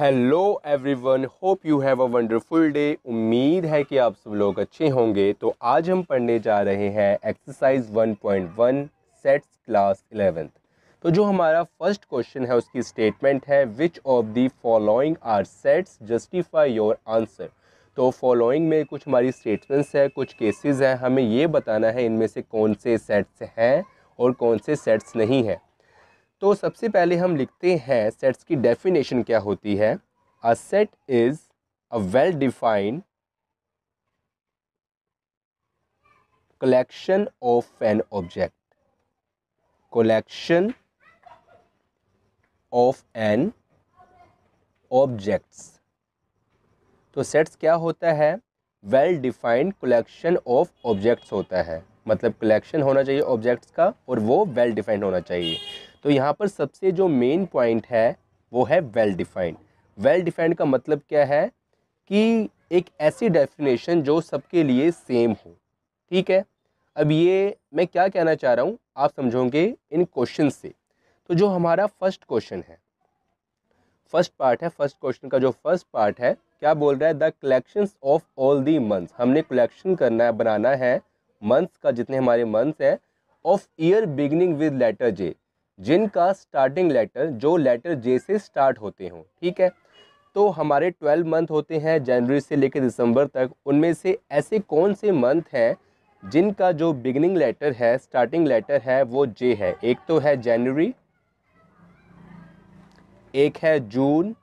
Hello everyone hope you have a wonderful day उम्मीद है कि आप सब लोग अच्छे होंगे तो आज हम पढ़ने जा रहे हैं एक्सरसाइज 1.1 सेट्स क्लास इलेवेंथ तो जो हमारा फर्स्ट क्वेश्चन है उसकी स्टेटमेंट है which of the following are sets justify your answer तो फॉलोइंग में कुछ हमारी स्टेटमेंट्स है कुछ केसेस हैं हमें ये बताना है इनमें से कौन से सेट्स हैं और कौन से सेट्स नहीं हैं तो सबसे पहले हम लिखते हैं सेट्स की डेफिनेशन क्या होती है a set is a well defined collection of an object collection of an objects तो सेट्स क्या होता है well defined collection of objects होता है मतलब कलेक्शन होना चाहिए ऑब्जेक्ट्स का और वो वेल well डिफाइंड होना चाहिए तो यहाँ पर सबसे जो मेन पॉइंट है वो है वेल डिफाइंड वेल डिफाइंड का मतलब क्या है कि एक ऐसी डेफिनेशन जो सबके लिए सेम हो ठीक है अब ये मैं क्या कहना चाह रहा हूँ आप समझोगे इन क्वेश्चन से तो जो हमारा फर्स्ट क्वेश्चन है फर्स्ट पार्ट है फर्स्ट क्वेश्चन का जो फर्स्ट पार्ट है क्या बोल रहा है the collections of all the months हमने कलेक्शन करना है बनाना है मंथ्स का जितने हमारे मंथ्स हैं of year beginning with letter J जिनका स्टार्टिंग लेटर जो लेटर जे से स्टार्ट होते हों ठीक है तो हमारे ट्वेल्व मंथ होते हैं जनवरी से लेकर दिसंबर तक उनमें से ऐसे कौन से मंथ हैं जिनका जो बिगनिंग लेटर है स्टार्टिंग लेटर है वो जे है एक तो है जनवरी एक है जून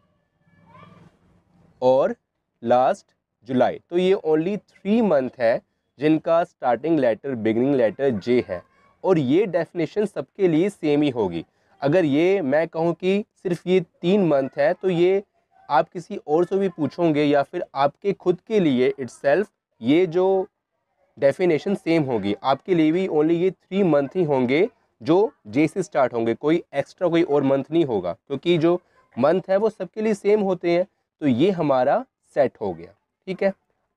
और लास्ट जुलाई तो ये ओनली थ्री मंथ है जिनका starting letter beginning letter J है और ये डेफिनेशन सबके लिए सेम ही होगी अगर ये मैं कहूँ कि सिर्फ ये तीन मंथ है तो ये आप किसी और से भी पूछोगे या फिर आपके खुद के लिए इट्स ये जो डेफिनेशन सेम होगी आपके लिए भी ओनली ये थ्री मंथ ही होंगे जो जे से स्टार्ट होंगे कोई एक्स्ट्रा कोई और मंथ नहीं होगा क्योंकि जो मंथ है वो सबके लिए सेम होते हैं तो ये हमारा सेट हो गया ठीक है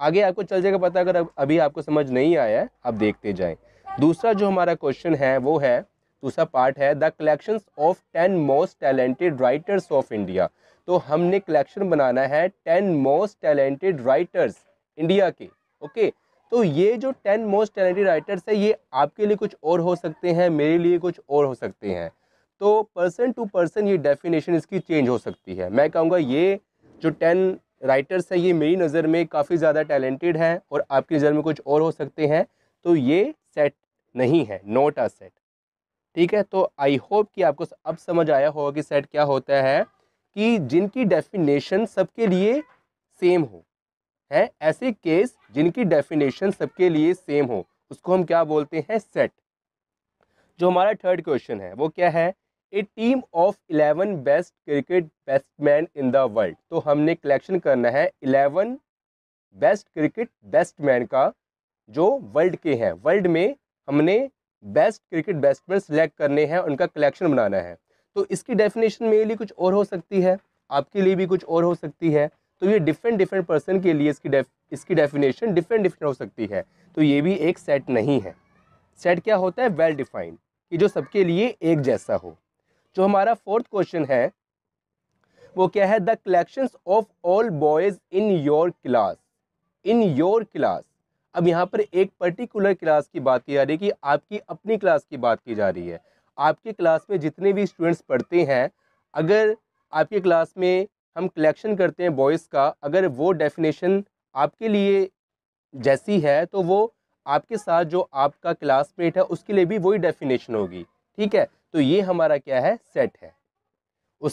आगे आपको चल जाएगा पता अगर अभी आपको समझ नहीं आया है आप देखते जाएं दूसरा जो हमारा क्वेश्चन है वो है दूसरा पार्ट है the collections of ten most talented writers of India तो हमने कलेक्शन बनाना है ten most talented writers India के ओके तो ये जो टेन मोस्ट टैलेंटेड राइटर्स है ये आपके लिए कुछ और हो सकते हैं मेरे लिए कुछ और हो सकते हैं तो पर्सन टू पर्सन ये डेफिनेशन इसकी चेंज हो सकती है मैं कहूँगा ये जो टेन राइटर्स हैं ये मेरी नज़र में काफ़ी ज़्यादा टैलेंटेड हैं और आपकी नज़र में कुछ और हो सकते हैं तो ये सेट नहीं है नोट अ सेट ठीक है तो आई होप कि आपको अब समझ आया होगा कि सेट क्या होता है कि जिनकी डेफिनेशन सबके लिए सेम हो है ऐसे केस जिनकी डेफिनेशन सबके लिए सेम हो उसको हम क्या बोलते हैं सेट जो हमारा थर्ड क्वेश्चन है वो क्या है a team of eleven best cricket batsman in the world तो हमने कलेक्शन करना है इलेवन बेस्ट क्रिकेट बैट्समैन का जो वर्ल्ड के हैं वर्ल्ड में हमने बेस्ट क्रिकेट बैट्समैन सेलेक्ट करने हैं उनका कलेक्शन बनाना है तो इसकी डेफिनेशन मेरे लिए कुछ और हो सकती है आपके लिए भी कुछ और हो सकती है तो ये डिफरेंट डिफरेंट पर्सन के लिए इसकी डेफ इसकी डेफिनेशन डिफरेंट डिफरेंट हो सकती है तो ये भी एक सेट नहीं है सेट क्या होता है वेल डिफाइंड कि जो सबके लिए एक जैसा हो जो हमारा फोर्थ क्वेश्चन है वो क्या है the collections of all boys in your class in your class अब यहाँ पर एक पर्टिकुलर क्लास की बात की जा रही है कि आपकी अपनी क्लास की बात की जा रही है आपके क्लास में जितने भी स्टूडेंट्स पढ़ते हैं अगर आपके क्लास में हम कलेक्शन करते हैं बॉयज़ का अगर वो डेफिनेशन आपके लिए जैसी है तो वो आपके साथ जो आपका क्लासमेट है उसके लिए भी वही डेफिनेशन होगी ठीक है तो ये हमारा क्या है सेट है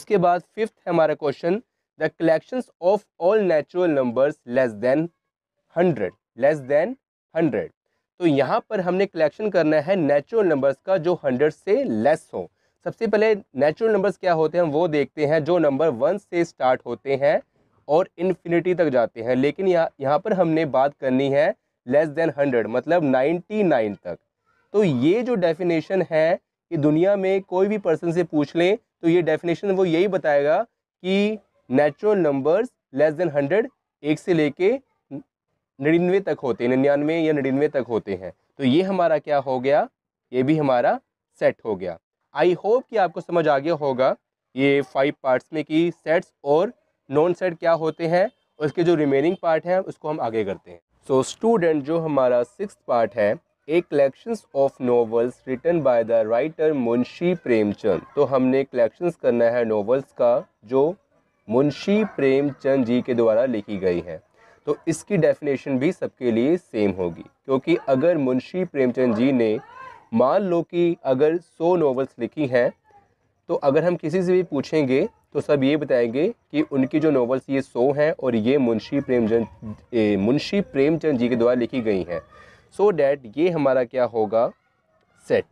उसके बाद फिफ्थ है हमारा question the collections of all natural numbers less than hundred less than hundred तो यहाँ पर हमने कलेक्शन करना है नेचुरल नंबर्स का जो हंड्रेड से लेस हो सबसे पहले नेचुरल नंबर्स क्या होते हैं वो देखते हैं जो नंबर वन से स्टार्ट होते हैं और इन्फिनिटी तक जाते हैं लेकिन यहाँ यहाँ पर हमने बात करनी है लेस देन हंड्रेड मतलब नाइन्टी नाइन तक तो ये जो डेफिनेशन है कि दुनिया में कोई भी पर्सन से पूछ लें तो ये डेफिनेशन वो यही बताएगा कि natural numbers less than hundred एक से लेके निन्यानवे तक होते हैं निन्यानवे या निन्यानवे तक होते हैं तो ये हमारा क्या हो गया ये भी हमारा सेट हो गया आई होप कि आपको समझ आ गया होगा ये फाइव पार्ट्स में कि सेट्स और नॉन सेट क्या होते हैं उसके जो रिमेनिंग पार्ट हैं उसको हम आगे करते हैं सो so, स्टूडेंट जो हमारा सिक्स पार्ट है a collection of novels written by the writer Munshi Premchand तो हमने कलेक्शंस करना है नॉवल्स का जो मुंशी प्रेमचंद जी के द्वारा लिखी गई हैं तो इसकी डेफिनेशन भी सबके लिए सेम होगी क्योंकि अगर मुंशी प्रेमचंद जी ने मान लो कि अगर सौ नॉवल्स लिखी हैं तो अगर हम किसी से भी पूछेंगे तो सब ये बताएंगे कि उनकी जो नॉवल्स ये सो हैं और ये मुंशी प्रेमचंद मुंशी प्रेमचंद जी के द्वारा लिखी गई हैं सो so डैट ये हमारा क्या होगा सेट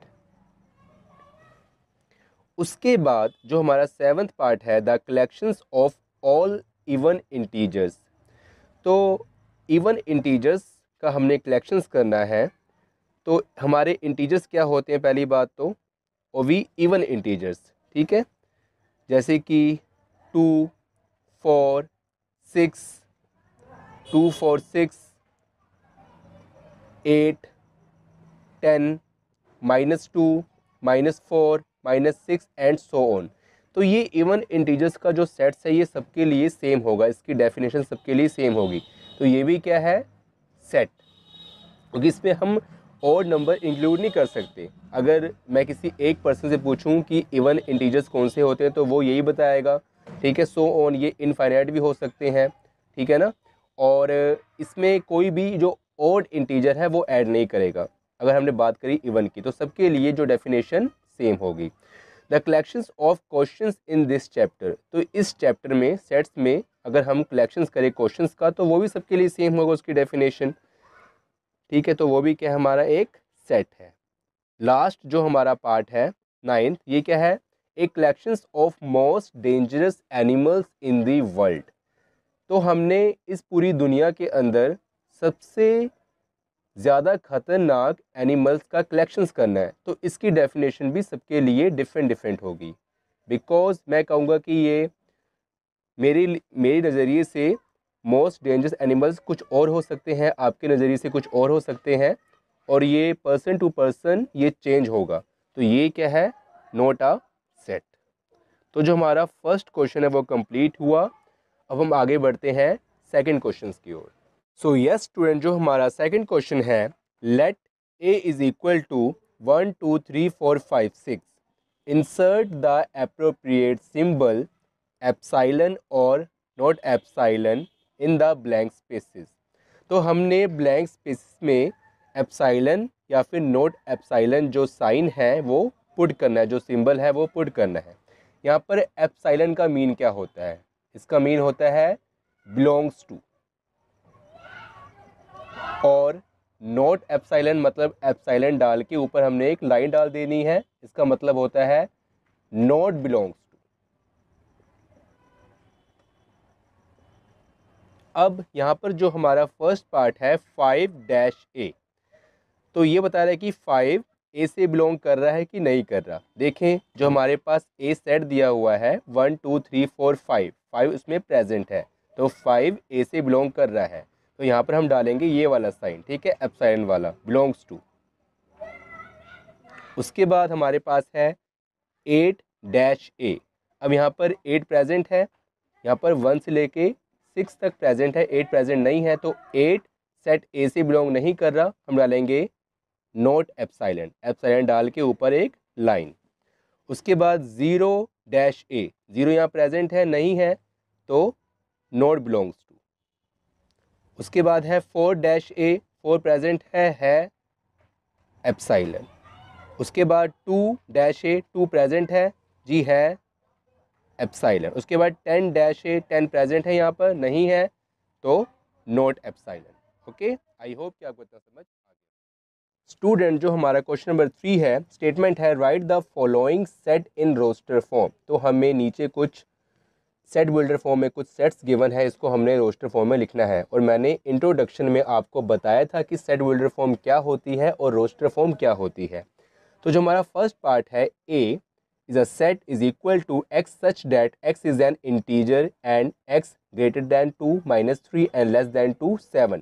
उसके बाद जो हमारा सेवन्थ पार्ट है the collections of all even integers तो इवन इंटीजर्स का हमने कलेक्शंस करना है तो हमारे इंटीजर्स क्या होते हैं पहली बात तो ओ वी इवन इंटीजर्स ठीक है जैसे कि two four six two four six eight ten minus two minus four minus six and so on तो ये इवन इंटीजर्स का जो सेट्स है ये सबके लिए सेम होगा इसकी डेफिनेशन सबके लिए सेम होगी तो ये भी क्या है सेट क्योंकि इसमें हम और नंबर इंक्लूड नहीं कर सकते अगर मैं किसी एक पर्सन से पूछूं कि इवन इंटीजर्स कौन से होते हैं तो वो यही बताएगा ठीक है सो ऑन ये इनफाइनाइट भी हो सकते हैं ठीक है ना और इसमें कोई भी जो ओड इंटीजर है वो ऐड नहीं करेगा अगर हमने बात करी इवन की तो सबके लिए जो डेफिनेशन सेम होगी the collections of question in this chapter तो इस चैप्टर में सेट्स में अगर हम कलेक्शंस करें क्वेश्चन का तो वो भी सबके लिए सेम होगा उसकी डेफिनेशन ठीक है तो वो भी क्या हमारा एक सेट है लास्ट जो हमारा पार्ट है नाइन्थ ये क्या है a collections of most dangerous animals in the world तो हमने इस पूरी दुनिया के अंदर सबसे ज़्यादा खतरनाक एनिमल्स का कलेक्शंस करना है तो इसकी डेफिनेशन भी सबके लिए डिफरेंट डिफरेंट होगी बिकॉज मैं कहूँगा कि ये मेरी मेरे नज़रिए से मोस्ट डेंजरस एनिमल्स कुछ और हो सकते हैं आपके नज़रिए से कुछ और हो सकते हैं और ये पर्सन टू पर्सन ये चेंज होगा तो ये क्या है नोट आ सेट तो जो हमारा फर्स्ट क्वेश्चन है वो कम्प्लीट हुआ अब हम आगे बढ़ते हैं सेकेंड क्वेश्चन की ओर सो यस स्टूडेंट जो हमारा सेकंड क्वेश्चन है let A is equal to one two three four five six insert the appropriate symbol epsilon और not epsilon in the blank spaces तो हमने ब्लैंक स्पेसिस में epsilon या फिर नोट एप्साइलन जो साइन है वो पुट करना है जो सिंबल है वो पुट करना है यहाँ पर एप्साइलन का मीन क्या होता है इसका मीन होता है बिलोंग्स टू और नोट एप्साइलेंट मतलब एप्साइलेंट डाल के ऊपर हमने एक लाइन डाल देनी है इसका मतलब होता है नोट बिलोंग्स टू अब यहाँ पर जो हमारा फर्स्ट पार्ट है फाइव डैश ए तो ये बता रहा है कि फाइव ए से बिलोंग कर रहा है कि नहीं कर रहा देखें जो हमारे पास ए सेट दिया हुआ है one two three four five five उसमें प्रेजेंट है तो फाइव ए से बिलोंग कर रहा है तो यहाँ पर हम डालेंगे ये वाला साइन ठीक है एपसाइन वाला बिलोंग्स टू उसके बाद हमारे पास है एट डैश ए अब यहाँ पर एट प्रेजेंट है यहाँ पर वन से लेके सिक्स तक प्रेजेंट है एट प्रेजेंट नहीं है तो एट सेट ए से बिलोंग नहीं कर रहा हम डालेंगे नोट एपसाइलन एपसाइलन डाल के ऊपर एक लाइन उसके बाद ज़ीरो डैश ए ज़ीरो यहाँ प्रेजेंट है नहीं है तो नोट बिलोंग्स टू उसके बाद है four dash A four present है है एप्साइलन उसके बाद two dash A two present है जी है एप्साइलन उसके बाद ten dash A ten present है यहाँ पर नहीं है तो not epsilon okay I hope कि आपको इतना समझ स्टूडेंट जो हमारा क्वेश्चन नंबर थ्री है स्टेटमेंट है write the following set in roster form तो हमें नीचे कुछ सेट बिल्डर फॉर्म में कुछ सेट्स गिवन है इसको हमने रोस्टर फॉर्म में लिखना है और मैंने इंट्रोडक्शन में आपको बताया था कि सेट बिल्डर फॉर्म क्या होती है और रोस्टर फॉर्म क्या होती है तो जो हमारा फर्स्ट पार्ट है A is a set is equal to x such that x is an integer and x greater than to minus three and less than to seven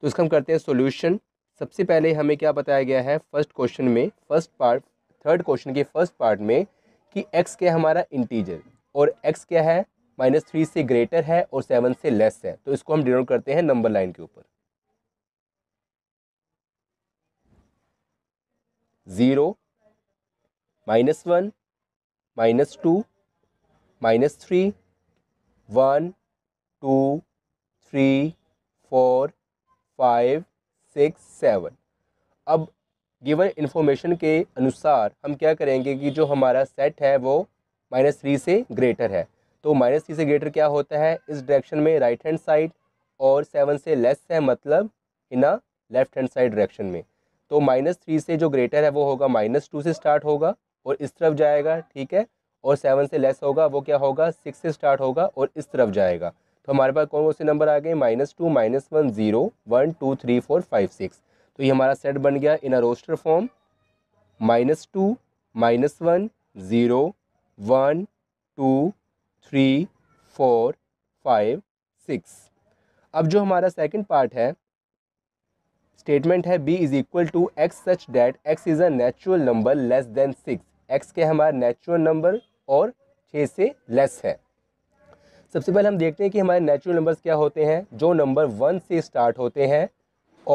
तो इसका हम करते हैं सोल्यूशन सबसे पहले हमें क्या बताया गया है फर्स्ट क्वेश्चन में फर्स्ट पार्ट थर्ड क्वेश्चन के फर्स्ट पार्ट में कि एक्स क्या हमारा इंटीजर और एक्स क्या है माइनस थ्री से ग्रेटर है और सेवन से लेस है तो इसको हम डिनोट करते हैं नंबर लाइन के ऊपर zero minus one minus two minus three one two three four five six seven अब गिवन इन्फॉर्मेशन के अनुसार हम क्या करेंगे कि जो हमारा सेट है वो माइनस थ्री से ग्रेटर है तो माइनस थ्री से ग्रेटर क्या होता है इस डायरेक्शन में राइट हैंड साइड और सेवन से लेस है मतलब in a left hand side direction में तो माइनस थ्री से जो ग्रेटर है वो होगा माइनस टू से स्टार्ट होगा और इस तरफ जाएगा ठीक है और सेवन से लेस होगा वो क्या होगा सिक्स से स्टार्ट होगा और इस तरफ जाएगा तो हमारे पास कौन कौन से नंबर आ गए minus two minus one zero one two three four five six तो ये हमारा सेट बन गया in a roster form minus two minus one zero one two three four five six अब जो हमारा सेकंड पार्ट है स्टेटमेंट है B is equal to x such that x is a natural number less then six x के हमारा natural number और छः से लेस है सबसे पहले हम देखते हैं कि हमारे नेचुरल नंबर्स क्या होते हैं जो नंबर वन से स्टार्ट होते हैं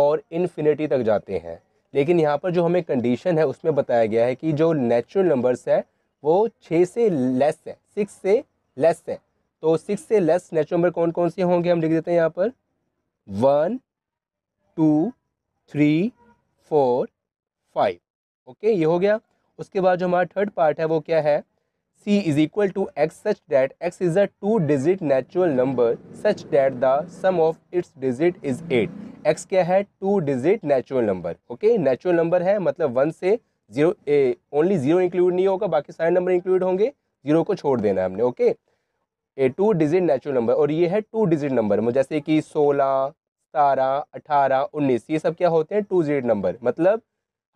और इन्फिनिटी तक जाते हैं लेकिन यहाँ पर जो हमें कंडीशन है उसमें बताया गया है कि जो नेचुरल नंबर्स है वो छः से लेस है सिक्स से लेस है तो सिक्स से लेस नेचुरल नंबर कौन कौन से होंगे हम लिख देते हैं यहाँ पर one two three four five okay ये हो गया उसके बाद जो हमारा थर्ड पार्ट है वो क्या है c is equal to x such that x is a two digit natural number such that the sum of its digit is eight x क्या है two digit natural number okay natural number है मतलब one से zero only zero include नहीं होगा बाकी सारे number include होंगे जीरो को छोड़ देना है हमने okay a two digit natural number और ये है टू डिजिट नंबर जैसे कि सोलह सतारह अठारह उन्नीस ये सब क्या होते हैं टू डिजिट नंबर मतलब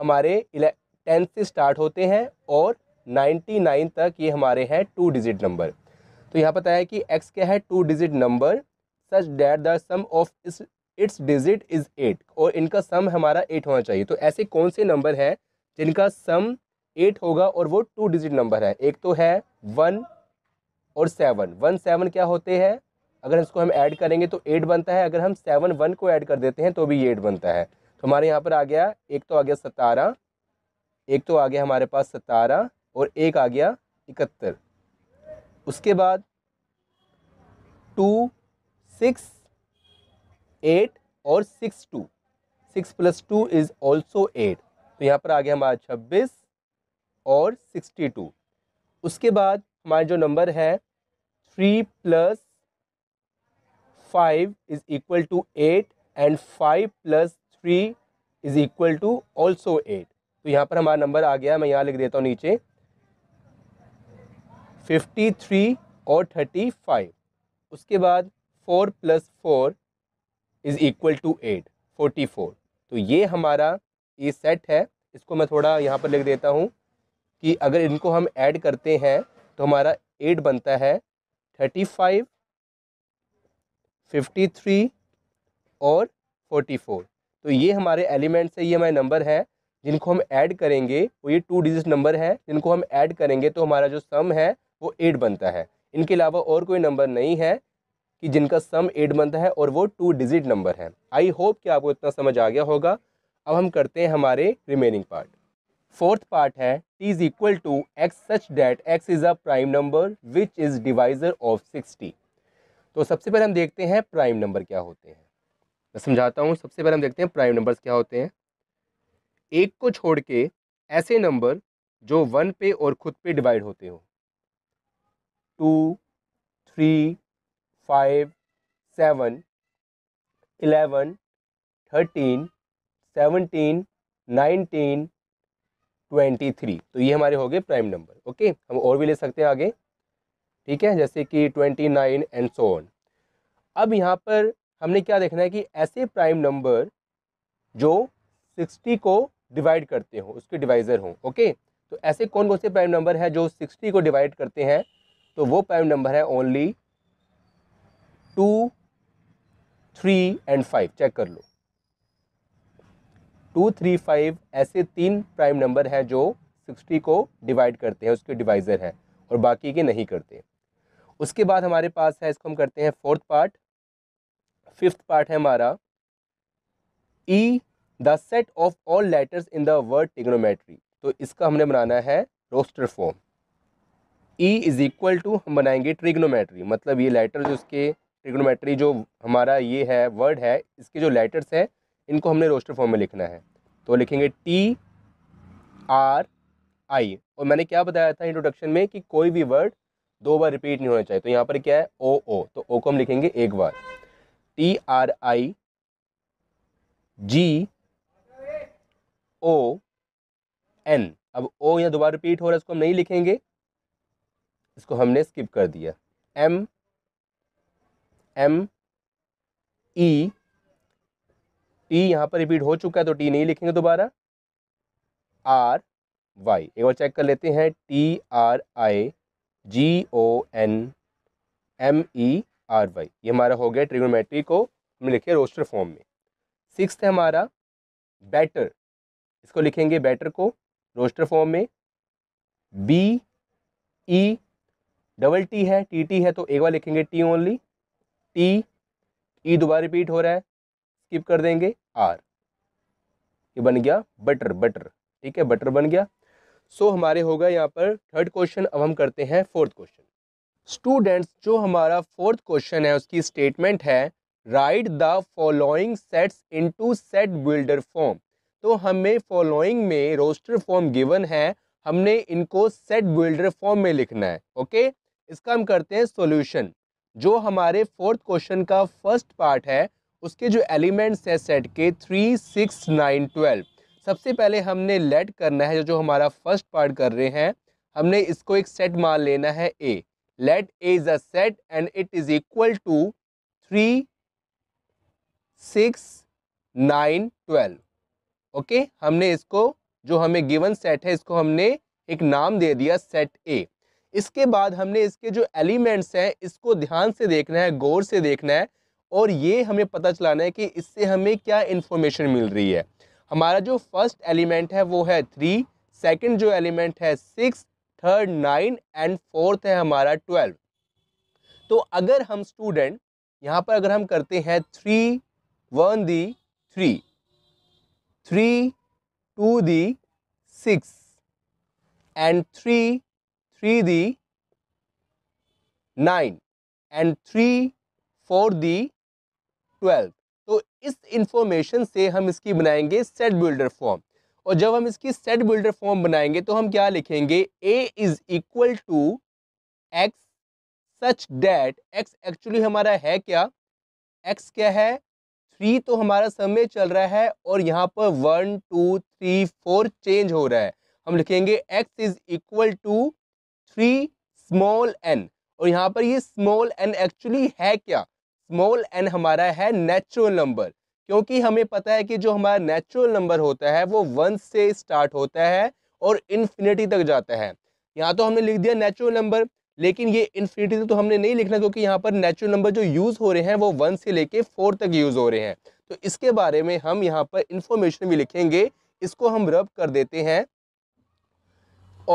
हमारे टेंथ से स्टार्ट होते हैं और नाइन्टी नाइन तक ये हमारे हैं टू डिजिट नंबर तो यहाँ पता है कि एक्स क्या है two digit number such that the sum of its digit is eight और इनका सम हमारा एट होना चाहिए तो ऐसे कौन से नंबर हैं जिनका सम एट होगा और वो टू डिजिट नंबर है एक तो है वन और सेवन वन सेवन क्या होते हैं अगर इसको हम ऐड करेंगे तो एट बनता है अगर हम सेवन वन को ऐड कर देते हैं तो भी एट बनता है तो हमारे यहाँ पर आ गया एक तो आ गया सतारह एक तो आ गया हमारे पास सतारह और एक आ गया इकहत्तर उसके बाद टू सिक्स एट और six two six plus two is also eight तो यहाँ पर आ गया हमारा छब्बीस और सिक्सटी टू उसके बाद हमारा जो नंबर है three plus five is equal to eight and five plus three is equal to also eight तो यहाँ पर हमारा नंबर आ गया मैं यहाँ लिख देता हूँ नीचे फिफ्टी थ्री और थर्टी फाइव उसके बाद four plus four is equal to eight forty four तो ये हमारा ये सेट है इसको मैं थोड़ा यहाँ पर लिख देता हूँ कि अगर इनको हम ऐड करते हैं तो हमारा एट बनता है थर्टी फाइव फिफ्टी थ्री और फोर्टी फोर तो ये हमारे एलिमेंट्स है ये हमारे नंबर हैं जिनको हम ऐड करेंगे वो ये टू डिजिट नंबर है जिनको हम ऐड करेंगे तो हमारा जो सम है वो एट बनता है इनके अलावा और कोई नंबर नहीं है कि जिनका सम एट बनता है और वो टू डिजिट नंबर है आई होप कि आपको इतना समझ आ गया होगा अब हम करते हैं हमारे रिमेनिंग पार्ट फोर्थ पार्ट है t is equal to x such that x is a prime number which is divisor of sixty तो सबसे पहले हम देखते हैं प्राइम नंबर क्या होते हैं मैं समझाता हूँ सबसे पहले हम देखते हैं प्राइम नंबर्स क्या होते हैं एक को छोड़ के ऐसे नंबर जो वन पे और खुद पे डिवाइड होते हो two three five seven eleven thirteen seventeen nineteen twenty three तो ये हमारे हो गए प्राइम नंबर ओके हम और भी ले सकते हैं आगे ठीक है जैसे कि twenty nine and so on अब यहाँ पर हमने क्या देखना है कि ऐसे प्राइम नंबर जो सिक्सटी को डिवाइड करते हों उसके डिवाइज़र हों ओके तो ऐसे कौन कौन से प्राइम नंबर हैं जो सिक्सटी को डिवाइड करते हैं तो वो प्राइम नंबर है only two three and five check कर लो टू थ्री फाइव ऐसे तीन प्राइम नंबर हैं जो सिक्सटी को डिवाइड करते हैं उसके डिवाइज़र हैं और बाकी के नहीं करते उसके बाद हमारे पास है इसको हम करते हैं फोर्थ पार्ट फिफ्थ पार्ट है हमारा E the set of all letters in the word trigonometry तो इसका हमने बनाना है roster form E is equal to हम बनाएंगे ट्रिग्नोमेट्री मतलब ये लेटर जो उसके ट्रिग्नोमेट्री जो हमारा ये है वर्ड है इसके जो लेटर्स हैं इनको हमने रोस्टर फॉर्म में लिखना है तो लिखेंगे टी आर आई और मैंने क्या बताया था इंट्रोडक्शन में कि कोई भी वर्ड दो बार रिपीट नहीं होना चाहिए तो यहाँ पर क्या है ओ ओ तो ओ को हम लिखेंगे एक बार T R I G O N अब ओ यहाँ दोबारा रिपीट हो रहा है इसको हम नहीं लिखेंगे इसको हमने स्किप कर दिया M M E T e यहाँ पर रिपीट हो चुका है तो टी नहीं लिखेंगे दोबारा आर वाई एक बार चेक कर लेते हैं T R I G O N M E R Y ये हमारा हो गया ट्रिग्नोमेट्री को हम लिखे रोस्टर फॉर्म में सिक्स है हमारा बैटर इसको लिखेंगे बैटर को रोस्टर फॉर्म में बी ई डबल टी है टी टी है तो एक बार लिखेंगे टी ओनली टी ई दोबारा रिपीट हो रहा है स्किप कर देंगे आर ये बन गया बटर बटर ठीक है बटर बन गया सो so, हमारे हो गए यहाँ पर थर्ड क्वेश्चन अब हम करते हैं फोर्थ क्वेश्चन स्टूडेंट्स जो हमारा फोर्थ क्वेश्चन है उसकी स्टेटमेंट है write the following sets into set builder form तो हमें फॉलोइंग में रोस्टर फॉर्म गिवन है हमने इनको सेट बिल्डर फॉर्म में लिखना है ओके okay? इसका हम करते हैं सोल्यूशन जो हमारे फोर्थ क्वेश्चन का फर्स्ट पार्ट है उसके जो एलिमेंट्स हैं सेट के थ्री सिक्स नाइन ट्वेल्व सबसे पहले हमने लेट करना है जो हमारा फर्स्ट पार्ट कर रहे हैं हमने इसको एक सेट मान लेना है A let A is a set and it is equal to three six nine twelve okay हमने इसको जो हमें गिवन सेट है इसको हमने एक नाम दे दिया सेट ए इसके बाद हमने इसके जो एलिमेंट्स हैं इसको ध्यान से देखना है गौर से देखना है और ये हमें पता चलाना है कि इससे हमें क्या इन्फॉर्मेशन मिल रही है हमारा जो फर्स्ट एलिमेंट है वो है थ्री सेकंड जो एलिमेंट है six third nine and fourth है हमारा ट्वेल्व तो अगर हम स्टूडेंट यहाँ पर अगर हम करते हैं three one the three three two the six and three three the nine and three four the twelve तो इस इंफॉर्मेशन से हम इसकी बनाएंगे सेट बिल्डर फॉर्म और जब हम इसकी सेट बिल्डर फॉर्म बनाएंगे तो हम क्या लिखेंगे A is equal to x such that x actually हमारा है क्या एक्स क्या है थ्री तो हमारा समय चल रहा है और यहाँ पर one two three four change हो रहा है हम लिखेंगे x is equal to three small n और यहाँ पर ये स्मॉल एन एक्चुअली है क्या स्मॉल एन हमारा है नेचुरल नंबर क्योंकि हमें पता है कि जो हमारा नेचुरल नंबर होता है वो वन से स्टार्ट होता है और इन्फिनिटी तक जाता है यहाँ तो हमने लिख दिया नेचुरल नंबर लेकिन ये इन्फिनिटी तो हमने नहीं लिखना क्योंकि यहाँ पर नेचुरल नंबर जो यूज़ हो रहे हैं वो वन से लेके फोर तक यूज़ हो रहे हैं तो इसके बारे में हम यहाँ पर इंफॉर्मेशन भी लिखेंगे इसको हम रब कर देते हैं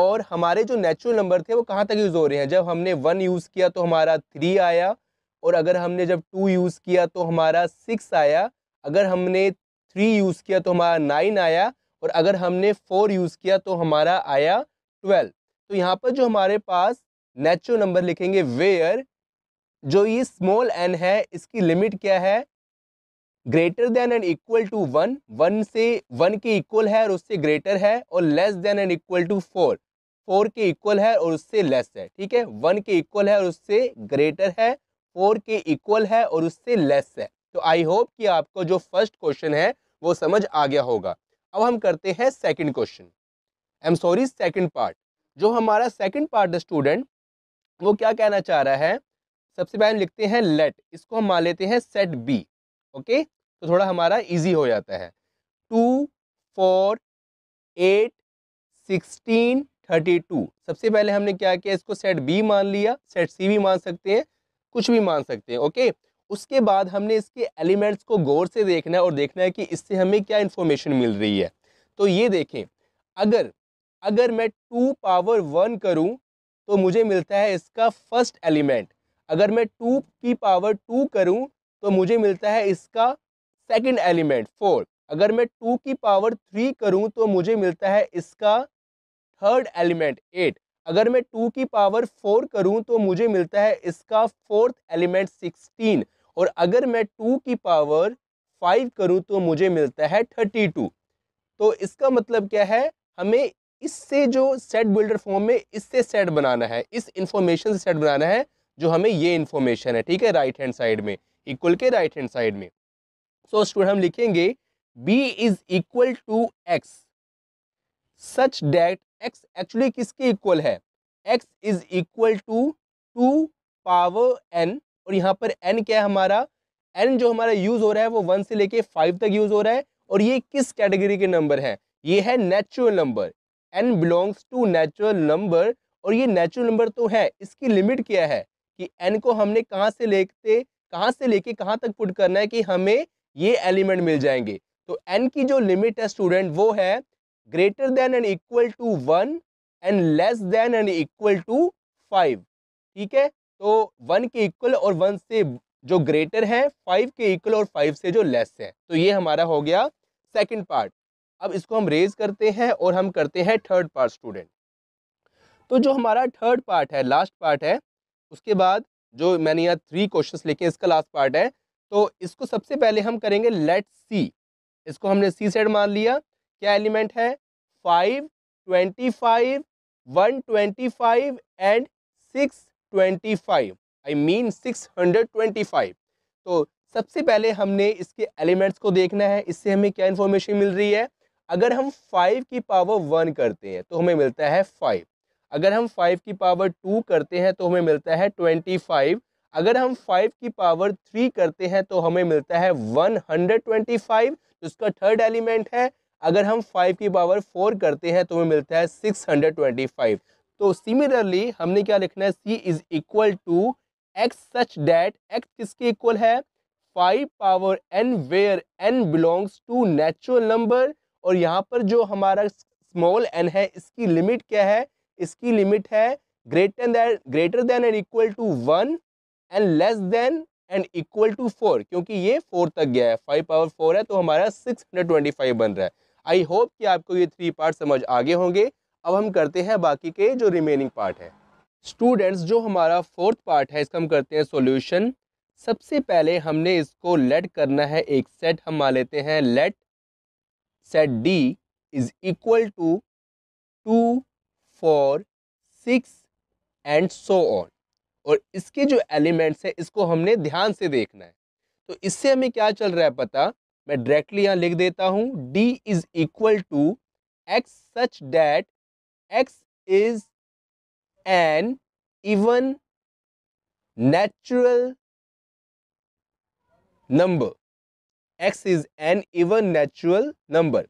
और हमारे जो नेचुरल नंबर थे वो कहाँ तक यूज़ हो रहे हैं जब हमने वन यूज़ किया तो हमारा थ्री आया और अगर हमने जब टू यूज़ किया तो हमारा सिक्स आया अगर हमने थ्री यूज़ किया तो हमारा नाइन आया और अगर हमने फोर यूज़ किया तो हमारा आया ट्वेल्व तो यहाँ पर जो हमारे पास नेचुरल नंबर लिखेंगे वेयर जो ये स्मॉल एन है इसकी लिमिट क्या है greater than and equal to one one से वन के इक्वल है और उससे ग्रेटर है और less than and equal to four four के इक्वल है और उससे लेस है ठीक है वन के इक्वल है और उससे ग्रेटर है फोर के इक्वल है और उससे लेस है तो आई होप कि आपको जो फर्स्ट क्वेश्चन है वो समझ आ गया होगा अब हम करते हैं second question I am sorry second part जो हमारा सेकंड पार्ट द स्टूडेंट वो क्या कहना चाह रहा है सबसे पहले लिखते हैं लेट इसको हम मान लेते हैं सेट बी ओके तो थोड़ा हमारा इजी हो जाता है two four eight sixteen thirty two सबसे पहले हमने क्या किया इसको सेट बी मान लिया सेट सी भी मान सकते हैं कुछ भी मान सकते हैं ओके उसके बाद हमने इसके एलिमेंट्स को गौर से देखना है और देखना है कि इससे हमें क्या इन्फॉर्मेशन मिल रही है तो ये देखें अगर अगर मैं टू पावर वन करूं तो मुझे मिलता है इसका फर्स्ट एलिमेंट अगर मैं टू की पावर टू करूं तो मुझे मिलता है इसका सेकंड एलिमेंट फोर अगर मैं टू की पावर थ्री करूं तो मुझे मिलता है इसका थर्ड एलिमेंट एट अगर मैं टू की पावर फोर करूं तो मुझे मिलता है इसका फोर्थ एलिमेंट सिक्सटीन और अगर मैं टू की पावर फाइव करूं तो मुझे मिलता है थर्टी टू तो इसका मतलब क्या है हमें इससे जो सेट बिल्डर फॉर्म में इससे सेट बनाना है इस इंफॉर्मेशन से सेट बनाना है जो हमें ये इंफॉर्मेशन है ठीक है राइट हैंड साइड में इक्वल के राइट हैंड साइड में सो so, स्टूडेंट हम लिखेंगे B is equal to x such that x actually किसके इक्वल है x is equal to two power n और यहाँ पर एन क्या है हमारा एन जो हमारा यूज हो रहा है वो वन से लेके फाइव तक यूज हो रहा है और ये किस कैटेगरी के नंबर है ये है natural number n belongs to natural number और ये नेचुरल नंबर तो है इसकी लिमिट क्या है कि एन को हमने कहाँ से लेते कहाँ से लेके कहाँ तक पुट करना है कि हमें ये एलिमेंट मिल जाएंगे तो एन की जो लिमिट है स्टूडेंट वो है greater than and equal to one and less than and equal to five ठीक है तो वन के इक्वल और वन से जो ग्रेटर है फाइव के इक्वल और फाइव से जो लेस है तो ये हमारा हो गया सेकंड पार्ट अब इसको हम रेज करते हैं और हम करते हैं थर्ड पार्ट स्टूडेंट तो जो हमारा थर्ड पार्ट है लास्ट पार्ट है उसके बाद जो मैंने यहाँ थ्री क्वेश्चन लेके इसका लास्ट पार्ट है तो इसको सबसे पहले हम करेंगे लेट सी इसको हमने सी सेट मान लिया क्या एलिमेंट है five twenty five one twenty five and six twenty five I mean six hundred twenty five तो सबसे पहले हमने इसके एलिमेंट्स को देखना है इससे हमें क्या इन्फॉर्मेशन मिल रही है अगर हम फाइव की पावर वन करते हैं तो हमें मिलता है फाइव अगर हम फाइव की पावर टू करते हैं तो हमें मिलता है ट्वेंटी फाइव अगर हम फाइव की पावर थ्री करते हैं तो हमें मिलता है वन हंड्रेड ट्वेंटी फाइव जिसका थर्ड एलिमेंट है अगर हम फाइव की पावर फोर करते हैं तो हमें मिलता है सिक्स हंड्रेड ट्वेंटी फाइव तो सिमिलरली हमने क्या लिखना है C is equal to x such that x किसके इक्वल है five power n where n belongs to natural number और यहाँ पर जो हमारा स्मॉल एन है इसकी लिमिट क्या है इसकी लिमिट है greater than greater than and equal to one and less than and equal to four क्योंकि ये फोर तक गया है फाइव पावर फोर है तो हमारा सिक्स हंड्रेड ट्वेंटी फाइव बन रहा है आई होप कि आपको ये थ्री पार्ट समझ आगे होंगे अब हम करते हैं बाकी के जो रिमेनिंग पार्ट है स्टूडेंट्स जो हमारा फोर्थ पार्ट है इसका हम करते हैं सॉल्यूशन सबसे पहले हमने इसको लेट करना है एक सेट हम मान लेते हैं let set D is equal to two four six and so on और इसके जो एलिमेंट्स हैं इसको हमने ध्यान से देखना है तो इससे हमें क्या चल रहा है पता मैं डायरेक्टली यहाँ लिख देता हूँ D is equal to x such that x is an even natural number x is an even natural number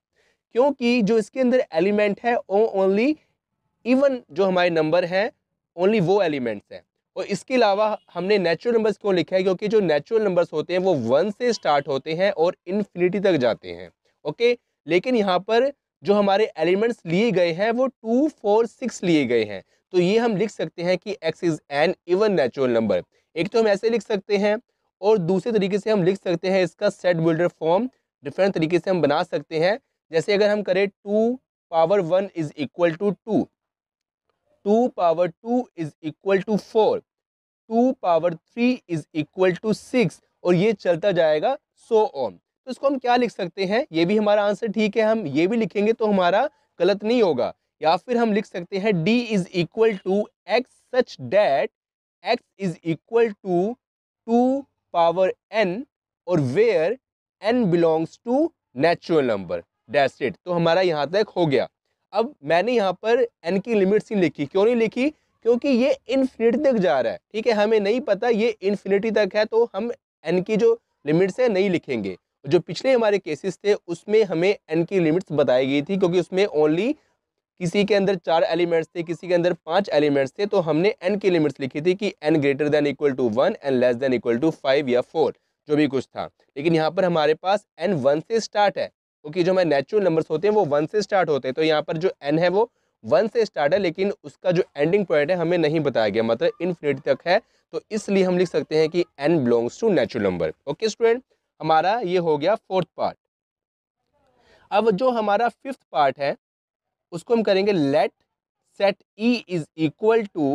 क्योंकि जो इसके अंदर एलिमेंट है वो ओनली इवन जो हमारे नंबर हैं ओनली वो एलिमेंट्स हैं और इसके अलावा हमने नेचुरल नंबर्स क्यों लिखा है क्योंकि जो नेचुरल नंबर्स होते हैं वो वन से स्टार्ट होते हैं और इन्फिनिटी तक जाते हैं ओके लेकिन यहाँ पर जो हमारे एलिमेंट्स लिए गए हैं वो टू फोर सिक्स लिए गए हैं तो ये हम लिख सकते हैं कि x is an even natural number एक तो हम ऐसे लिख सकते हैं और दूसरे तरीके से हम लिख सकते हैं इसका सेट बिल्डर फॉर्म डिफरेंट तरीके से हम बना सकते हैं जैसे अगर हम करें two power one is equal to two two power two is equal to four two power three is equal to six और ये चलता जाएगा सो ऑन तो इसको हम क्या लिख सकते हैं ये भी हमारा आंसर ठीक है हम ये भी लिखेंगे तो हमारा गलत नहीं होगा या फिर हम लिख सकते हैं D is equal to x such that x is equal to two power n और where n belongs to natural number that's it तो हमारा यहाँ तक हो गया अब मैंने यहाँ पर एन की लिमिट्स ही लिखी क्यों नहीं लिखी क्योंकि ये इन्फिनिटी तक जा रहा है ठीक है हमें नहीं पता ये इन्फिनिटी तक है तो हम एन की जो लिमिट्स है नहीं लिखेंगे जो पिछले हमारे केसेस थे उसमें हमें एन की लिमिट्स बताई गई थी क्योंकि उसमें ओनली किसी के अंदर चार एलिमेंट्स थे किसी के अंदर पांच एलिमेंट्स थे तो हमने एन की लिमिट्स लिखी थी कि n greater than equal to one n less than equal to five या फोर जो भी कुछ था लेकिन यहाँ पर हमारे पास एन वन से स्टार्ट है क्योंकि जो हमारे नेचुरल नंबर्स होते हैं वो वन से स्टार्ट होते हैं तो यहाँ पर जो एन है वो वन से स्टार्ट है लेकिन उसका जो एंडिंग पॉइंट है हमें नहीं बताया गया मतलब इन्फिनिटी तक है तो इसलिए हम लिख सकते हैं कि n belongs to natural number okay student हमारा ये हो गया फोर्थ पार्ट अब जो हमारा फिफ्थ पार्ट है उसको हम करेंगे let set E is equal to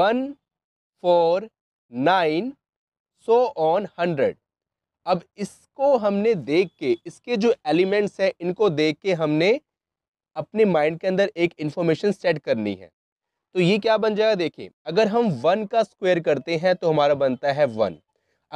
one four nine so on hundred अब इसको हमने देख के इसके जो एलिमेंट्स हैं इनको देख के हमने अपने माइंड के अंदर एक इन्फॉर्मेशन सेट करनी है तो ये क्या बन जाएगा देखिए अगर हम वन का स्क्वायर करते हैं तो हमारा बनता है वन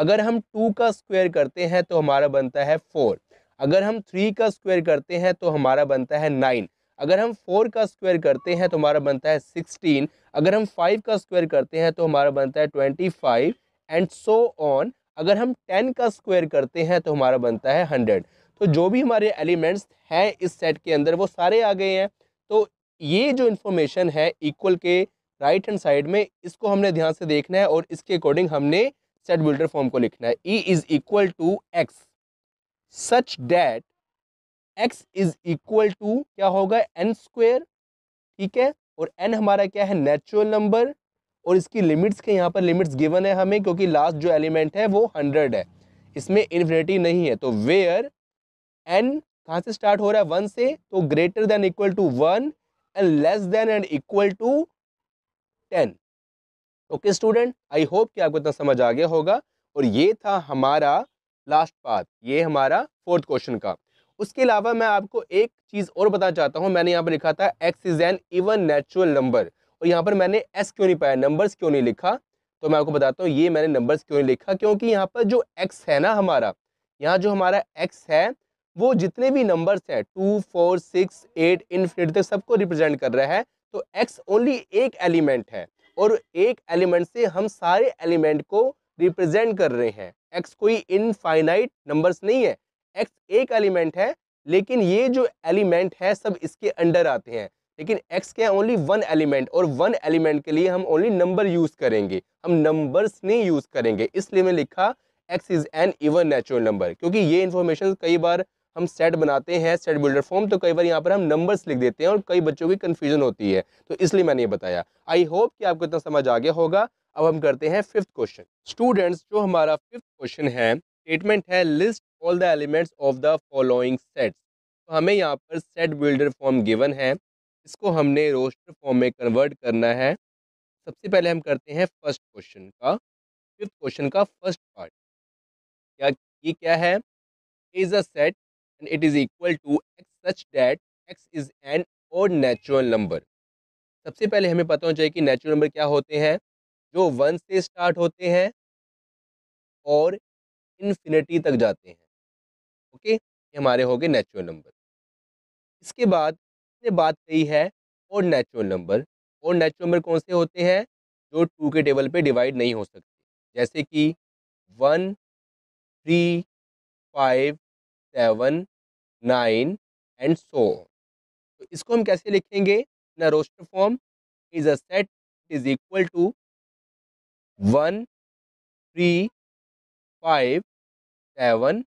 अगर हम टू का स्क्वायर करते हैं तो हमारा बनता है फोर अगर हम थ्री का स्क्वायर करते हैं तो हमारा बनता है नाइन अगर हम फोर का स्क्वायर करते हैं तो हमारा बनता है सिक्सटीन अगर हम फाइव का स्क्वायर करते हैं तो हमारा बनता है twenty five and so on अगर हम टेन का स्क्वायर करते हैं तो हमारा बनता है हंड्रेड तो जो भी हमारे एलिमेंट्स हैं इस सेट के अंदर वो सारे आ गए हैं तो ये जो इन्फॉर्मेशन है इक्वल के राइट हैंड साइड में इसको हमने ध्यान से देखना है और इसके अकॉर्डिंग हमने सेट बिल्डर फॉर्म को लिखना है E is equal to x such that x is equal to क्या होगा एन स्क्वेयर ठीक है और एन हमारा क्या है नेचुरल नंबर और इसकी लिमिट्स के यहाँ पर लिमिट्स गिवन है हमें क्योंकि लास्ट जो एलिमेंट है वो हंड्रेड है इसमें इन्फिनिटी नहीं है तो वेयर एन कहाँ से स्टार्ट हो रहा है वन से तो greater than equal to one and less than and equal to ten okay student I hope कि आपको इतना समझ आ गया होगा और ये था हमारा लास्ट पार्ट ये हमारा फोर्थ क्वेश्चन का उसके अलावा मैं आपको एक चीज़ और बताना चाहता हूँ मैंने यहाँ पर लिखा था x is an even natural number तो यहाँ पर मैंने एस क्यों नहीं पाया नंबर्स क्यों नहीं लिखा तो मैं आपको बताता हूँ ये मैंने नंबर्स क्यों नहीं लिखा क्योंकि यहाँ पर जो एक्स है ना हमारा यहाँ जो हमारा एक्स है वो जितने भी नंबर्स हैं two four six eight infinite तक सबको रिप्रेजेंट कर रहा है तो एक्स ओनली एक एलिमेंट है और एक एलिमेंट से हम सारे एलिमेंट को रिप्रेजेंट कर रहे हैं एक्स कोई इनफाइनाइट नंबर्स नहीं है एक्स एक एलिमेंट है लेकिन ये जो एलिमेंट है सब इसके अंडर आते हैं लेकिन एक्स के ओनली वन एलिमेंट और वन एलिमेंट के लिए हम ओनली नंबर यूज़ करेंगे हम नंबर्स नहीं यूज़ करेंगे इसलिए मैं लिखा x is an even natural number क्योंकि ये इन्फॉर्मेशन कई बार हम सेट बनाते हैं सेट बिल्डर फॉर्म तो कई बार यहाँ पर हम नंबर्स लिख देते हैं और कई बच्चों की कन्फ्यूजन होती है तो इसलिए मैंने ये बताया आई होप कि आपको इतना समझ आ गया होगा अब हम करते हैं फिफ्थ क्वेश्चन स्टूडेंट्स जो हमारा फिफ्थ क्वेश्चन है स्टेटमेंट है list all the elements of the following sets तो हमें यहाँ पर सेट बिल्डर फॉर्म गिवन है इसको हमने रोस्टर फॉर्म में कन्वर्ट करना है सबसे पहले हम करते हैं फर्स्ट क्वेश्चन का फिफ्थ क्वेश्चन का फर्स्ट पार्ट क्या ये क्या है is a set and it is equal to x such that x is an odd natural number सबसे पहले हमें पता होना चाहिए कि नेचुरल नंबर क्या होते हैं जो वन से स्टार्ट होते हैं और इन्फिनिटी तक जाते हैं ओके ये हमारे हो गए नेचुरल नंबर इसके बाद से बात कही है odd natural number odd natural number कौन से होते हैं जो टू के टेबल पे डिवाइड नहीं हो सकते जैसे कि one three five seven nine and so तो इसको हम कैसे लिखेंगे in roster form is a set is equal to one three five seven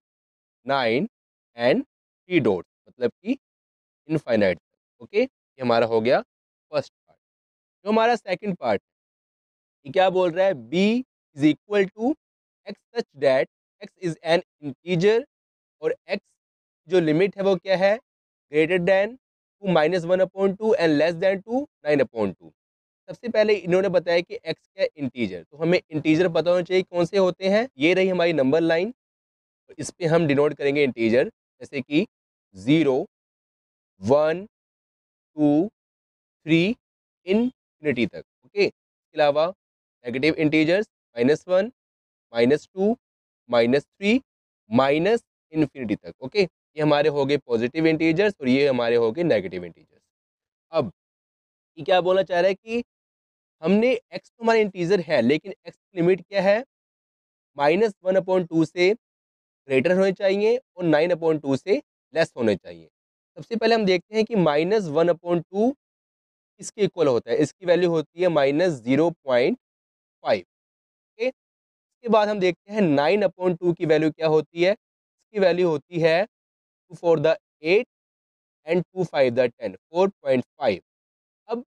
nine and three dots मतलब कि इनफाइनाइट ओके ये हमारा हो गया फर्स्ट पार्ट जो हमारा सेकंड पार्ट ये क्या बोल रहा है B is equal to x such that x is an integer और एक्स जो लिमिट है वो क्या है greater than to minus one upon two and less than to nine upon two सबसे पहले इन्होंने बताया कि एक्स क्या इंटीजर तो हमें इंटीजर पता होना चाहिए कौन से होते हैं ये रही हमारी नंबर लाइन इस पर हम डिनोट करेंगे इंटीजर जैसे कि zero one two three infinity तक ओके इसके अलावा negative integers minus one minus two minus three minus infinity तक ओके ये हमारे हो गए पॉजिटिव इंटीजर्स और ये हमारे हो गए नेगेटिव इंटीजर्स अब ये क्या बोलना चाह रहा है कि हमने एक्स तो हमारा इंटीजर है लेकिन एक्स की लिमिट क्या है माइनस वन अपॉइंट टू से ग्रेटर होने चाहिए और नाइन अपॉइंट टू से लेस होने चाहिए सबसे पहले हम देखते हैं कि माइनस वन अपॉइंट टू इसके इक्वल होता है इसकी वैल्यू होती है minus zero point five okay इसके बाद हम देखते हैं नाइन अपॉइंट टू की वैल्यू क्या होती है इसकी वैल्यू होती है two four the eight and two five the ten four point five अब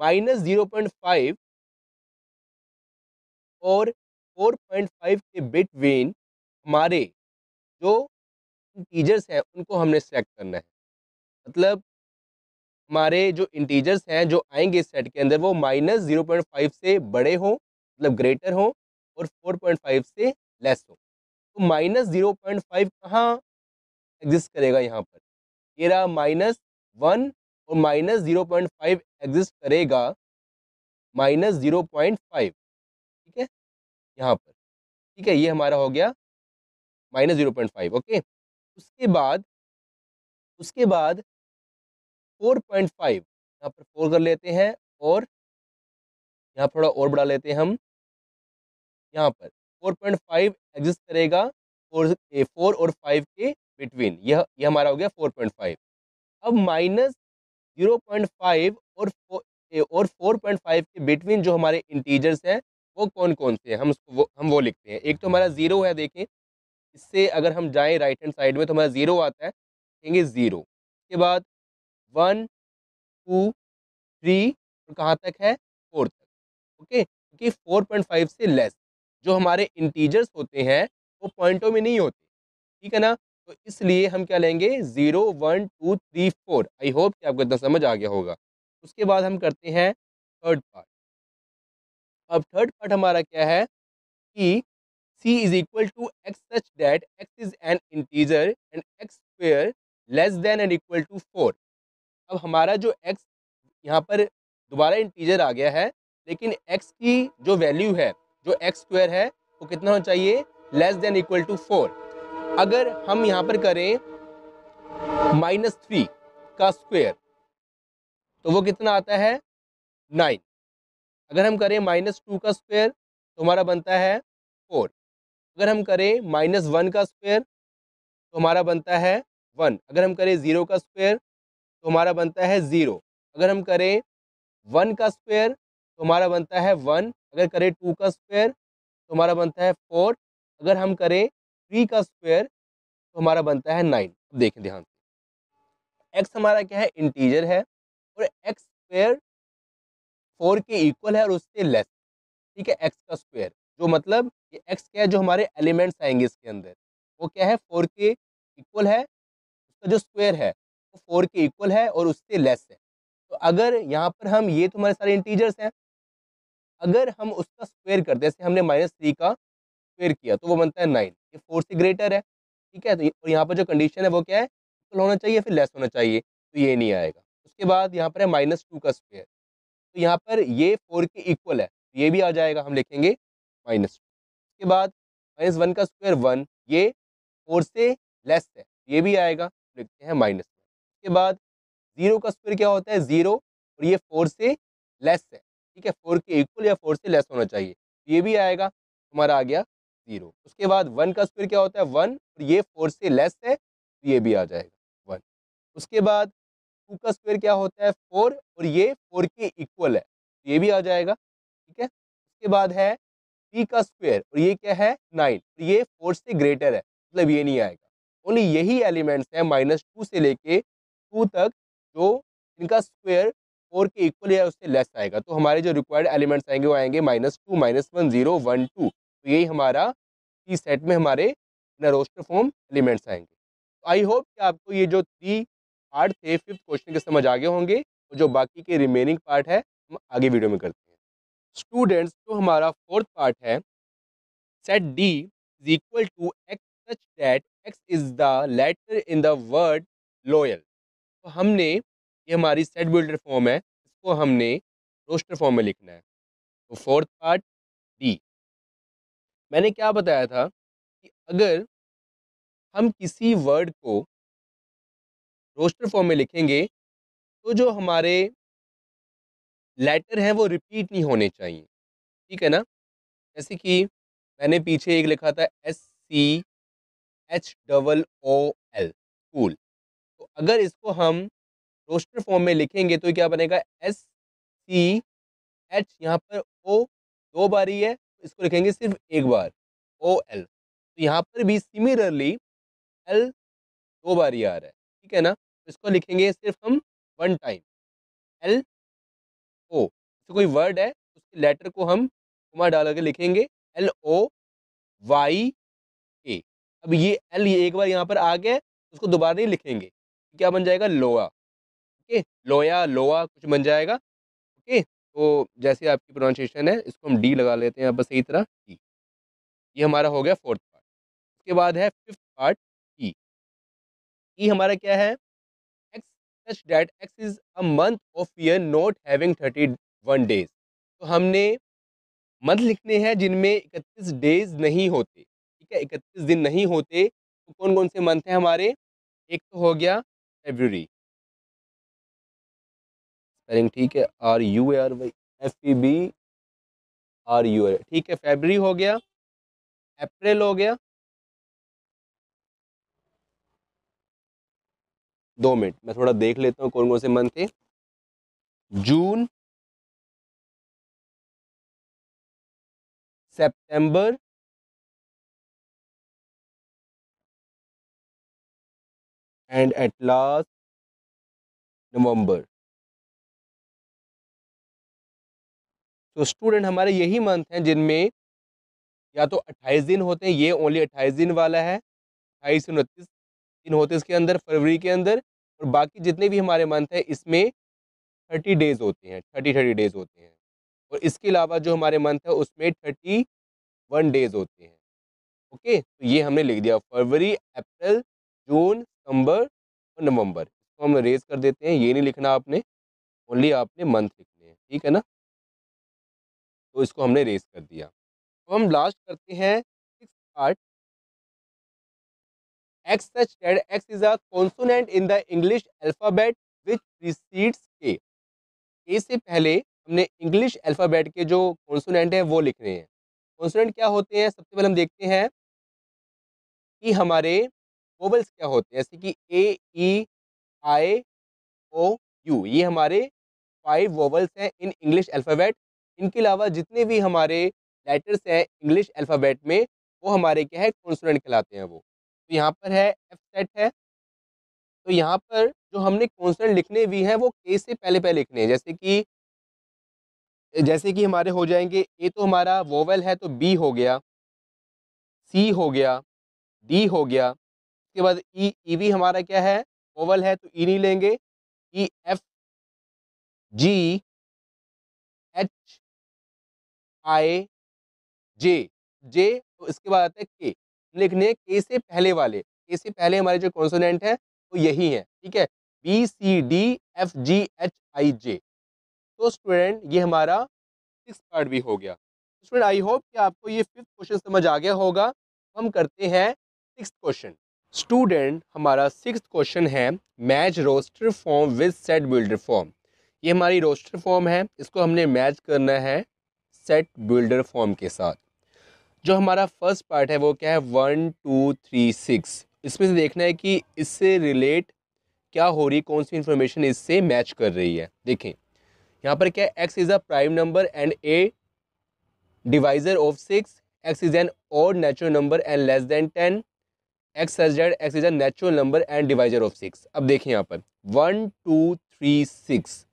माइनस जीरो पॉइंट फाइव और फोर पॉइंट फाइव के बिटवीन हमारे जो इंटीजर्स हैं उनको हमने सेलेक्ट करना है मतलब हमारे जो इंटीजर्स हैं जो आएंगे इस सेट के अंदर वो माइनस जीरो पॉइंट फाइव से बड़े हों मतलब ग्रेटर हों और फोर पॉइंट फाइव से लेस हो तो माइनस जीरो पॉइंट फाइव कहाँ एग्जिस्ट करेगा यहाँ पर ये रहा माइनस वन और minus zero point five exist करेगा माइनस जीरो पॉइंट फाइव ठीक है यहाँ पर ठीक है ये हमारा हो गया minus zero point five okay उसके बाद उसके बाद फोर पॉइंट फाइव यहाँ पर फोर कर लेते हैं और यहाँ थोड़ा और बढ़ा लेते हैं हम यहाँ पर फोर पॉइंट फाइव एग्जिस्ट करेगा फोर फोर और फाइव के बिटवीन यह यह हमारा हो गया फोर पॉइंट फाइव अब माइनस जीरो पॉइंट फाइव और और फोर पॉइंट फाइव के बिटवीन जो हमारे इंटीजर्स हैं वो कौन कौन से हैं हम उसको वो, हम वो लिखते हैं एक तो हमारा ज़ीरो है देखें इससे अगर हम जाएं राइट हैंड साइड में तो हमारा ज़ीरो आता है लिखेंगे ज़ीरो उसके बाद वन टू थ्री और कहाँ तक है फोर तक ओके क्योंकि फोर पॉइंट फाइव से लेस जो हमारे इंटीजर्स होते हैं वो पॉइंटों में नहीं होते ठीक है ना तो इसलिए हम क्या लेंगे zero one two three four I hope कि आपको इतना समझ आ गया होगा उसके बाद हम करते हैं थर्ड पार्ट अब थर्ड पार्ट हमारा क्या है कि c is equal to x such that x is an integer and x square less than and equal to four अब तो हमारा जो एक्स यहाँ पर दोबारा इंटीजर आ गया है लेकिन एक्स की जो वैल्यू है जो एक्स स्क्वायर है वो कितना होना चाहिए less than equal to four अगर हम यहाँ पर करें माइनस थ्री का स्क्वायर तो वो कितना आता है नाइन अगर हम करें माइनस टू का स्क्वायर तो हमारा बनता है फोर अगर हम करें माइनस वन का स्क्वायर तो हमारा बनता है वन अगर हम करें ज़ीरो का स्क्वायर तो हमारा बनता है ज़ीरो अगर हम करें वन का स्क्वेयर तो हमारा बनता है वन अगर करें टू का स्क्वेयर तो हमारा बनता है फोर अगर हम करें थ्री का स्क्वेयर तो हमारा बनता है नाइन अब देखें ध्यान से एक्स हमारा क्या है इंटीजर है और एक्स स्क्वेयर फोर के इक्वल है और उससे लेस ठीक है एक्स का स्क्वेयर जो मतलब ये एक्स क्या है जो हमारे एलिमेंट्स आएंगे इसके अंदर वो क्या है फोर के इक्वल है उसका जो स्क्वायर है फोर के इक्वल है और उससे लेस है तो अगर यहाँ पर हम ये तो हमारे सारे इंटीजर्स हैं अगर हम उसका स्क्वेयर करते हैं जैसे हमने माइनस थ्री का स्क्वेयर किया तो वो बनता है नाइन ये फोर से ग्रेटर है ठीक है तो और यहाँ पर जो कंडीशन है वो क्या है इक्वल होना चाहिए फिर लेस होना चाहिए तो ये नहीं आएगा उसके बाद यहाँ पर है माइनस टू का स्क्वेयर तो यहाँ पर ये फोर के इक्वल है तो ये भी आ जाएगा हम लिखेंगे माइनस टू उसके बाद माइनस वन का स्क्वेयर वन ये फोर से लेस है ये भी आएगा तो लिखते हैं माइनस उसके बाद जीरो का स्क्वायर क्या होता है जीरो और ये फोर से लेस है ठीक है फोर के इक्वल या फोर से लेस होना चाहिए तो ये भी आएगा हमारा आ गया जीरो उसके बाद वन का स्क्वायर क्या होता है वन और ये फोर से लेस है तो ये भी आ जाएगा वन उसके बाद टू का स्क्वायर क्या होता है फोर और ये फोर के इक्वल है तो ये भी आ जाएगा ठीक है उसके बाद है थ्री का स्क्वायर और ये क्या है नाइन और ये फोर से ग्रेटर है मतलब ये नहीं आएगा ओनली यही एलिमेंट्स हैं माइनस टू से लेके टू तक जो इनका स्क्वेयर फोर के इक्वल या उससे लेस आएगा तो हमारे जो रिक्वायर्ड एलिमेंट्स आएंगे वो आएंगे minus two minus one zero one two तो यही हमारा थ्री सेट में हमारे रोस्टर फॉर्म एलिमेंट्स आएंगे तो आई होप कि आपको ये जो थ्री पार्ट थे फिफ्थ क्वेश्चन के समझ आगे होंगे और जो बाकी के रिमेनिंग पार्ट है हम आगे वीडियो में करते हैं स्टूडेंट्स जो हमारा फोर्थ पार्ट है set D is equal to x such that x is the letter in the word loyal तो हमने ये हमारी सेट बिल्डर फॉर्म है इसको हमने रोस्टर फॉर्म में लिखना है तो फोर्थ पार्ट डी मैंने क्या बताया था कि अगर हम किसी वर्ड को रोस्टर फॉर्म में लिखेंगे तो जो हमारे लेटर हैं वो रिपीट नहीं होने चाहिए ठीक है ना जैसे कि मैंने पीछे एक लिखा था S C H double O L cool अगर इसको हम रोस्टर फॉर्म में लिखेंगे तो क्या बनेगा एस सी एच यहाँ पर ओ दो बार ही है तो इसको लिखेंगे सिर्फ एक बार ओ एल तो यहाँ पर भी सिमिलरली एल दो बार ही आ रहा है ठीक है ना तो इसको लिखेंगे सिर्फ हम वन टाइम एल ओ तो कोई वर्ड है उसके लेटर को हम कुमार डाल के लिखेंगे एल ओ वाई ए अब ये एल ये एक बार यहाँ पर आ गया तो उसको दोबारा नहीं लिखेंगे क्या बन जाएगा लोआ ओके लोया लोआ कुछ बन जाएगा ओके तो जैसे आपकी प्रोनाउंसिएशन है इसको हम डी लगा लेते हैं आप पर सही तरह डी e। ये हमारा हो गया फोर्थ पार्ट उसके बाद है फिफ्थ पार्ट ई ई हमारा क्या है x such x is a month of year not having thirty one days तो हमने मंथ लिखने हैं जिनमें इकतीस डेज नहीं होते ठीक है इकतीस दिन नहीं होते तो कौन कौन से मंथ हैं हमारे एक तो हो गया फेबररी स्पेलिंग ठीक है R U A R Y F E B R U R ठीक है फेबररी हो गया अप्रैल हो गया दो मिनट मैं थोड़ा देख लेता हूँ कौन कौन से मंथ थे जून सितंबर and at last नवंबर तो स्टूडेंट हमारे यही मंथ हैं जिनमें या तो 28 दिन होते हैं ये ओनली 28 दिन वाला है अट्ठाईस उनतीस दिन होते हैं इसके अंदर फरवरी के अंदर और बाकी जितने भी हमारे मंथ हैं इसमें थर्टी डेज होते हैं थर्टी थर्टी डेज होते हैं और इसके अलावा जो हमारे मंथ है उसमें थर्टी वन डेज होते हैं ओके तो ये हमने लिख दिया फरवरी अप्रैल जून सितंबर और नवंबर इसको हम रेज कर देते हैं ये नहीं लिखना आपने ओनली आपने मंथ लिखने हैं ठीक है ना तो इसको हमने रेज कर दिया तो हम लास्ट करते हैं six part x such that x is a consonant in the English alphabet which precedes K A से पहले हमने इंग्लिश अल्फ़ाबेट के जो कॉन्सोनेंट हैं वो लिखने हैं कॉन्सोनेंट क्या होते हैं सबसे पहले हम देखते हैं कि हमारे वोबल्स क्या होते हैं जैसे कि ए ई आई ओ यू ये हमारे फाइव वोबल्स हैं इन इंग्लिश अल्फ़ाबेट इनके अलावा जितने भी हमारे लेटर्स हैं इंग्लिश अल्फ़ाबेट में वो हमारे क्या है कॉन्सोनेंट कहलाते हैं वो तो यहाँ पर है एफ सेट है तो यहाँ पर जो हमने कॉन्सोनेंट लिखने भी हैं वो के से पहले पहले लिखने हैं जैसे कि जैसे कि हमारे हो जाएंगे ए तो हमारा वोवल है तो बी हो गया सी हो गया डी हो गया उसके बाद ई ई वी हमारा क्या है ओवल है तो ई e नहीं लेंगे E F G H I जे जे इसके बाद आता है के लिखने के से पहले वाले के से पहले हमारे जो कॉन्सोनेंट है वो यही है ठीक है B C D F G H I J तो स्टूडेंट ये हमारा सिक्स पार्ट भी हो गया स्टूडेंट आई होप कि आपको ये फिफ्थ क्वेश्चन समझ आ गया होगा हम करते हैं सिक्स क्वेश्चन स्टूडेंट हमारा सिक्स क्वेश्चन है match roster form with set builder form ये हमारी रोस्टर फॉर्म है इसको हमने मैच करना है सेट बिल्डर फॉर्म के साथ जो हमारा फर्स्ट पार्ट है वो क्या है वन टू थ्री सिक्स इसमें से देखना है कि इससे रिलेट क्या हो रही कौन सी इन्फॉर्मेशन इससे मैच कर रही है देखें यहाँ पर क्या है x is a prime number and a divisor of six x is an odd natural number and less than ten x S Z x is a natural number and divisor of six अब देखें यहाँ पर one two three six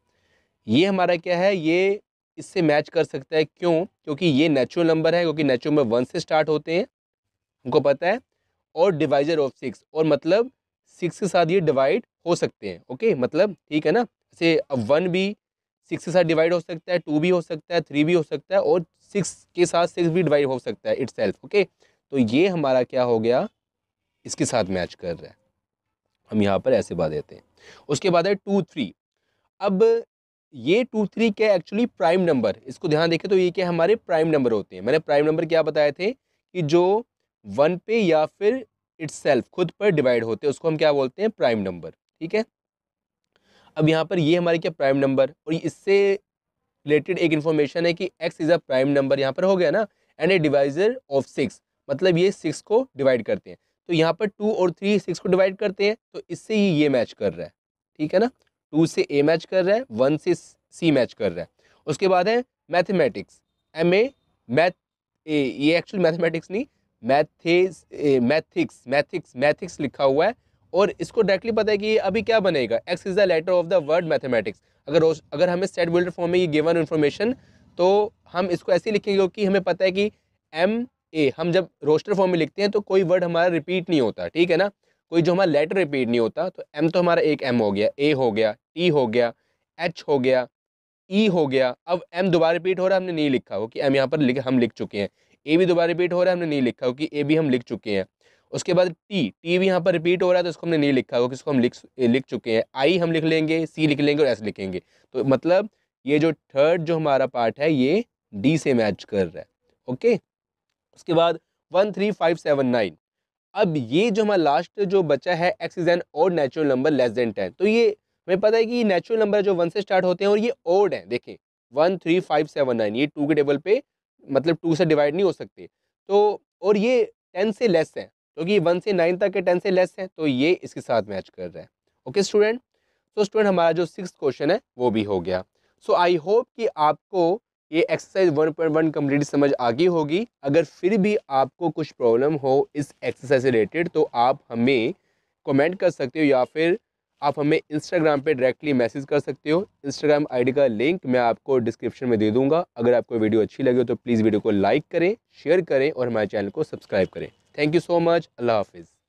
ये हमारा क्या है ये इससे मैच कर सकता है क्यों क्योंकि ये नेचुरल नंबर है क्योंकि नेचुरल नंबर वन से स्टार्ट होते हैं हमको पता है और डिवाइजर ऑफ सिक्स और मतलब सिक्स के साथ ये डिवाइड हो सकते हैं ओके मतलब ठीक है ना जैसे अब वन भी सिक्स के साथ डिवाइड हो सकता है टू भी हो सकता है थ्री भी हो सकता है और सिक्स के साथ सिक्स भी डिवाइड हो सकता है इट्स ओके तो ये हमारा क्या हो गया इसके साथ मैच कर रहा है हम यहाँ पर ऐसे बात देते हैं उसके बाद है टू थ्री अब ये टू थ्री क्या एक्चुअली प्राइम नंबर इसको ध्यान देखें तो ये क्या हमारे प्राइम नंबर होते हैं मैंने प्राइम नंबर क्या बताए थे कि जो वन पे या फिर इट्स खुद पर डिवाइड होते हैं उसको हम क्या बोलते हैं प्राइम नंबर ठीक है अब यहाँ पर ये हमारे क्या प्राइम नंबर और इससे रिलेटेड एक इन्फॉर्मेशन है कि x is a prime number यहाँ पर हो गया ना and a divisor of six मतलब ये सिक्स को डिवाइड करते हैं तो यहाँ पर टू और थ्री सिक्स को डिवाइड करते हैं तो इससे ही ये मैच कर रहा है ठीक है ना टू से ए मैच कर रहा है वन से सी मैच कर रहा है उसके बाद है mathematics M A math A ये एक्चुअल मैथमेटिक्स नहीं मैथेस मैथिक्स मैथिक्स मैथिक्स लिखा हुआ है और इसको डायरेक्टली पता है कि अभी क्या बनेगा x is the letter of the word mathematics अगर अगर हमें सेट बिल्डर फॉर्म में ये गिवन इन्फॉर्मेशन तो हम इसको ऐसे लिखेंगे क्योंकि हमें पता है कि एम ए हम जब रोस्टर फॉर्म में लिखते हैं तो कोई वर्ड हमारा रिपीट नहीं होता ठीक है ना कोई जो हमारा लेटर रिपीट नहीं होता तो एम तो हमारा एक एम हो गया ए हो गया टी हो गया एच हो गया ई e हो गया अब एम दोबारा रिपीट हो रहा है हमने नहीं लिखा हो कि एम यहाँ पर लिख हम लिख चुके हैं ए भी दोबारा रिपीट हो रहा है हमने नहीं लिखा हो कि ए भी हम लिख चुके हैं उसके बाद टी टी भी यहाँ पर रिपीट हो रहा है तो इसको हमने नहीं लिखा हो कि इसको हम लिख लिख चुके हैं आई हम लिख लेंगे सी लिख लेंगे और एस लिखेंगे तो मतलब ये जो थर्ड जो हमारा पार्ट है ये डी से मैच कर रहा है ओके उसके बाद one three five seven nine अब ये जो हमारा लास्ट जो बचा है x is an odd natural number less than ten तो ये हमें पता है कि नेचुरल नंबर जो वन से स्टार्ट होते हैं और ये ओड हैं देखें one three five seven nine ये टू के टेबल पे मतलब टू से डिवाइड नहीं हो सकते तो और ये टेन से लेस है क्योंकि वन से नाइन तक के टेन से लेस है तो ये इसके साथ मैच कर रहा है ओके स्टूडेंट तो स्टूडेंट हमारा जो सिक्स क्वेश्चन है वो भी हो गया सो आई होप कि आपको ये exercise one point one complete समझ आ गई होगी अगर फिर भी आपको कुछ प्रॉब्लम हो इस एक्सरसाइज से रिलेटेड तो आप हमें कमेंट कर सकते हो या फिर आप हमें इंस्टाग्राम पे डायरेक्टली मैसेज कर सकते हो इंस्टाग्राम आईडी का लिंक मैं आपको डिस्क्रिप्शन में दे दूंगा अगर आपको वीडियो अच्छी लगे तो प्लीज़ वीडियो को लाइक करें शेयर करें और हमारे चैनल को सब्सक्राइब करें थैंक यू सो मच अल्लाह हाफिज़